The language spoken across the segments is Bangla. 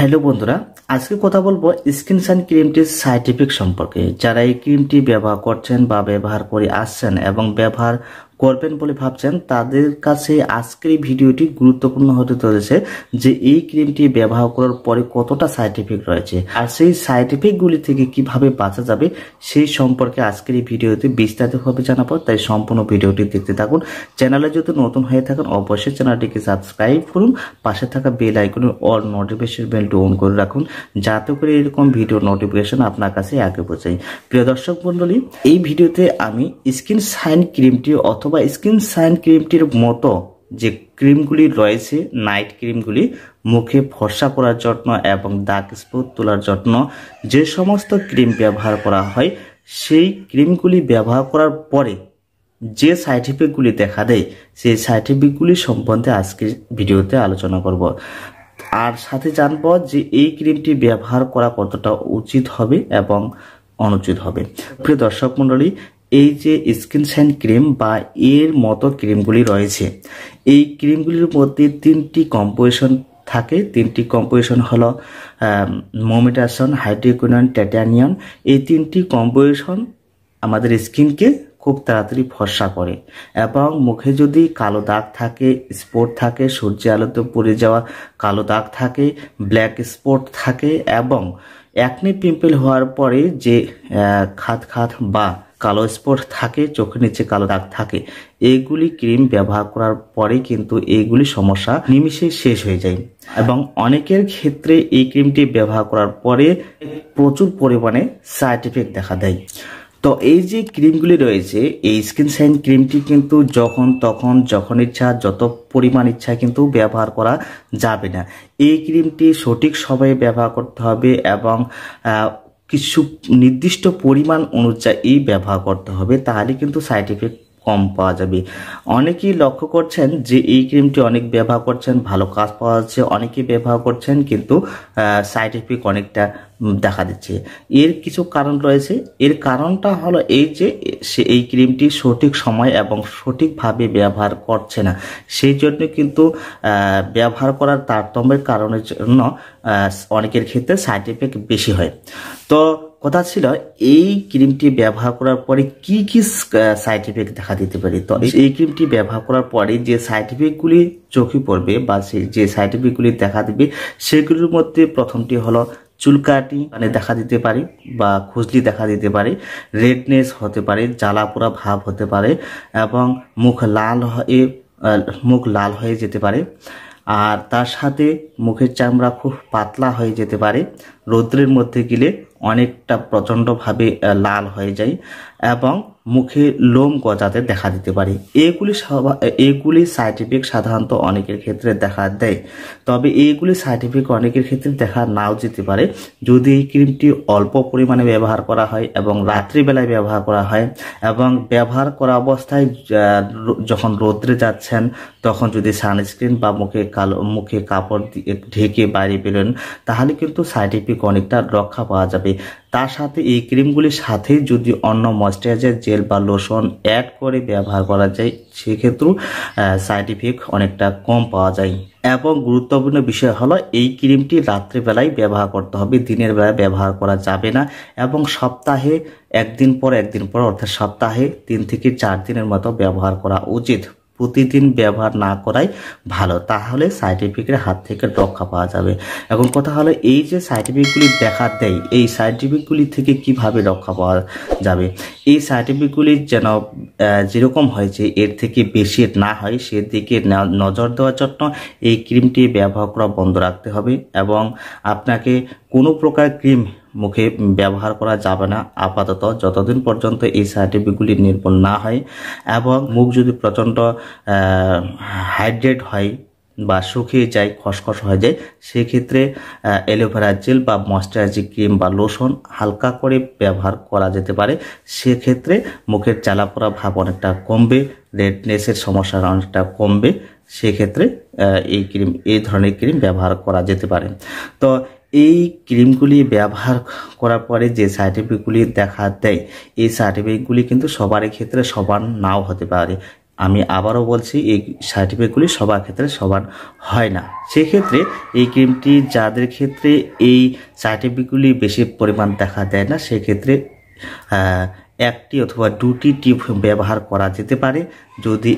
হ্যালো বন্ধুরা আজকে কথা বলবো স্কিন সান ক্রিমটির সাইন্টিফিক সম্পর্কে যারা এই ক্রিমটি ব্যবহার করছেন বা ব্যবহার করে আসছেন এবং ব্যবহার করবেন বলে ভাবছেন তাদের কাছে আজকের এই ভিডিওটি গুরুত্বপূর্ণ হতে চলেছে যে এই ক্রিমটি ব্যবহার করার পরে কতটা সাইড এফেক্ট রয়েছে আর সেই সাইড এফেক্টগুলি থেকে কিভাবে বাঁচা যাবে সেই সম্পর্কে আজকের এই ভিডিওতে বিস্তারিতভাবে জানাবো তাই সম্পূর্ণ ভিডিওটি দেখতে থাকুন চ্যানেলে যদি নতুন হয়ে থাকেন অবশ্যই চ্যানেলটিকে সাবস্ক্রাইব করুন পাশে থাকা বেল আইকনের অল নোটিফিকেশন বেলটি অন করে রাখুন যাতে করে এরকম ভিডিও নোটিফিকেশন আপনার কাছে আগে পৌঁছায় প্রিয় দর্শক মণ্ডলী এই ভিডিওতে আমি স্কিন সাইন ক্রিমটি অথবা অথবা স্কিন সাইন ক্রিমটির মতো যে ক্রিমগুলি রয়েছে নাইট ক্রিমগুলি মুখে ফর্সা করার যত্ন এবং দাগ স্পোট তোলার যত্ন যে সমস্ত ক্রিম ব্যবহার করা হয় সেই ক্রিমগুলি ব্যবহার করার পরে যে সাইড ইফেক্টগুলি দেখা দেয় সেই সাইড ইফেক্টগুলি সম্বন্ধে আজকের ভিডিওতে আলোচনা করব আর সাথে জানব যে এই ক্রিমটি ব্যবহার করা কতটা উচিত হবে এবং অনুচিত হবে প্রিয় দর্শক মণ্ডলী এই যে স্কিন শাইন ক্রিম বা এর মতো ক্রিমগুলি রয়েছে এই ক্রিমগুলির মধ্যে তিনটি কম্পোজিশন থাকে তিনটি কম্পোজিশন হল মোমিটাসন হাইড্রিকুইনন ট্যাটানিয়ন এই তিনটি কম্পোজিশন আমাদের স্কিনকে খুব তাড়াতাড়ি ফর্সা করে এবং মুখে যদি কালো দাগ থাকে স্পট থাকে সূর্য আলোতে পড়ে যাওয়া কালো দাগ থাকে ব্ল্যাক স্পট থাকে এবং একনি পিম্পল হওয়ার পরে যে খাত খাত বা কালো স্পট থাকে চোখের নিচে কালো দাগ থাকে এইগুলি ক্রিম ব্যবহার করার পরে কিন্তু এইগুলি সমস্যা নিমিষে শেষ হয়ে যায় এবং অনেকের ক্ষেত্রে এই ক্রিমটি ব্যবহার করার পরে প্রচুর পরিমাণে সাইড এফেক্ট দেখা দেয় তো এই যে ক্রিমগুলি রয়েছে এই স্কিন সাইন ক্রিমটি কিন্তু যখন তখন যখন ইচ্ছা যত পরিমাণ ইচ্ছা কিন্তু ব্যবহার করা যাবে না এই ক্রিমটি সঠিক সময়ে ব্যবহার করতে হবে এবং কিছু নির্দিষ্ট পরিমাণ অনুযায়ী ব্যবহার করতে হবে তাহলে কিন্তু সাইড এফেক্ট কম পাওয়া যাবে অনেকেই লক্ষ্য করছেন যে এই ক্রিমটি অনেক ব্যবহার করছেন ভালো কাজ পাওয়া যাচ্ছে অনেকেই ব্যবহার করছেন কিন্তু সাইড এফেক্ট অনেকটা দেখা দিচ্ছে এর কিছু কারণ রয়েছে এর কারণটা হলো এই যে সে এই ক্রিমটি সঠিক সময় এবং সঠিকভাবে ব্যবহার করছে না সেই জন্য কিন্তু ব্যবহার করার তারতম্যের কারণের জন্য অনেকের ক্ষেত্রে সাইড এফেক্ট বেশি হয় তো কথা ছিল এই ক্রিমটি ব্যবহার করার পরে কি কি সাইড এফেক্ট দেখা দিতে পারে তো এই ক্রিমটি ব্যবহার করার পরে যে সাইড এফেক্টগুলি চোখে পড়বে বা যে সাইড ইফেক্টগুলি দেখা দেবে সেগুলির মধ্যে প্রথমটি হলো চুলকাটি মানে দেখা দিতে পারে বা খুজলি দেখা দিতে পারে রেডনেস হতে পারে জ্বালা পোড়া ভাব হতে পারে এবং মুখ লাল হয়ে মুখ লাল হয়ে যেতে পারে আর তার সাথে মুখের চামড়া খুব পাতলা হয়ে যেতে পারে রৌদ্রের মধ্যে গেলে অনেকটা প্রচণ্ডভাবে লাল হয়ে যায় এবং মুখে লোম গজাতে দেখা দিতে পারে এগুলি এগুলি সাইড এফেক্ট সাধারণত অনেকের ক্ষেত্রে দেখা দেয় তবে এইগুলি সাইড এফেক্ট অনেকের ক্ষেত্রে দেখা নাও যেতে পারে যদি এই ক্রিমটি অল্প পরিমাণে ব্যবহার করা হয় এবং রাত্রিবেলায় ব্যবহার করা হয় এবং ব্যবহার করা অবস্থায় যখন রোদ্রে যাচ্ছেন তখন যদি সানস্ক্রিন বা মুখে কালো মুখে কাপড় ঢেকে বাইরে বেরোন তাহলে কিন্তু সাইড এফেক্ট অনেকটা রক্ষা পাওয়া যাবে তার সাথে এই ক্রিমগুলির সাথে যদি অন্য ময়শ্চারাইজার জেল বা লোশন অ্যাড করে ব্যবহার করা যায় সেক্ষেত্রেও সাইড ইফেক্ট অনেকটা কম পাওয়া যায় এবং গুরুত্বপূর্ণ বিষয় হলো এই ক্রিমটি রাত্রিবেলায় ব্যবহার করতে হবে দিনের বেলায় ব্যবহার করা যাবে না এবং সপ্তাহে একদিন পর একদিন পর অর্থাৎ সপ্তাহে তিন থেকে চার দিনের মতো ব্যবহার করা উচিত প্রতিদিন ব্যবহার না করাই ভালো তাহলে সাইড এফেক্টের হাত থেকে রক্ষা পাওয়া যাবে এখন কথা হলো এই যে সাইড এফেক্টগুলি দেখা দেয় এই সাইড এফেক্টগুলি থেকে কিভাবে রক্ষা পাওয়া যাবে এই সাইড এফেক্টগুলি যেন যেরকম হয়েছে এর থেকে বেশি না হয় সেদিকে নজর দেওয়ার জন্য এই ক্রিমটি ব্যবহার করা বন্ধ রাখতে হবে এবং আপনাকে কোনো প্রকার ক্রিম মুখে ব্যবহার করা যাবে না আপাতত যতদিন পর্যন্ত এই সার্টিফিকগুলি নির্ভর না হয় এবং মুখ যদি প্রচণ্ড হাইড্রেট হয় বা শুকিয়ে যায় খসখস হয়ে যায় সেক্ষেত্রে অ্যালোভেরা জেল বা ময়শ্চারাইজিং ক্রিম বা লোশন হালকা করে ব্যবহার করা যেতে পারে সেক্ষেত্রে মুখের চালাপোড়া ভাব অনেকটা কমবে রেডনেসের সমস্যা অনেকটা কমবে সেক্ষেত্রে এই ক্রিম এই ধরনের ক্রিম ব্যবহার করা যেতে পারে তো এই ক্রিমগুলি ব্যবহার করার পরে যে সাইড এফেক্টগুলি দেখা দেয় এই সাইড এফেক্টগুলি কিন্তু সবারই ক্ষেত্রে সবার নাও হতে পারে আমি আবারও বলছি এই সাইড এফেক্টগুলি সবার ক্ষেত্রে সবার হয় না সেক্ষেত্রে এই ক্রিমটি যাদের ক্ষেত্রে এই সাইড এফেক্টগুলি বেশি পরিমাণ দেখা দেয় না সেক্ষেত্রে একটি অথবা দুটি টিপ ব্যবহার করা যেতে পারে যদি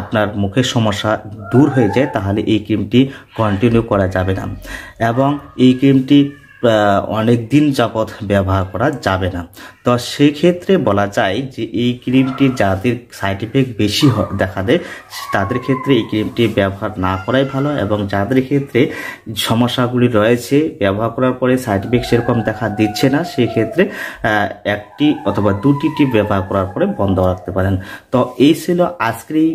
আপনার মুখের সমস্যা দূর হয়ে যায় তাহলে এই ক্রিমটি কন্টিনিউ করা যাবে না এবং এই ক্রিমটি অনেক দিন যাবৎ ব্যবহার করা যাবে না তো সেক্ষেত্রে বলা যায় যে এই ক্রিমটি যাদের সাইড এফেক্ট বেশি দেখা দেয় তাদের ক্ষেত্রে এই ক্রিমটি ব্যবহার না করাই ভালো এবং যাদের ক্ষেত্রে সমস্যাগুলি রয়েছে ব্যবহার করার পরে সাইড এফেক্ট সেরকম দেখা দিচ্ছে না সেক্ষেত্রে একটি অথবা দুটি টিপ ব্যবহার করার পরে বন্ধ রাখতে পারেন তো এই ছিল আজকের এই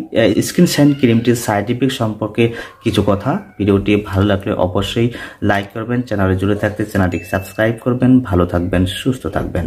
স্কিন সাইন ক্রিমটির সাইড এফেক্ট সম্পর্কে কিছু কথা ভিডিওটি ভালো লাগলে অবশ্যই লাইক করবেন চ্যানেলে জুড়ে থাকতে চ্যানেলটিকে সাবস্ক্রাইব করবেন ভালো থাকবেন সুস্থ থাকবেন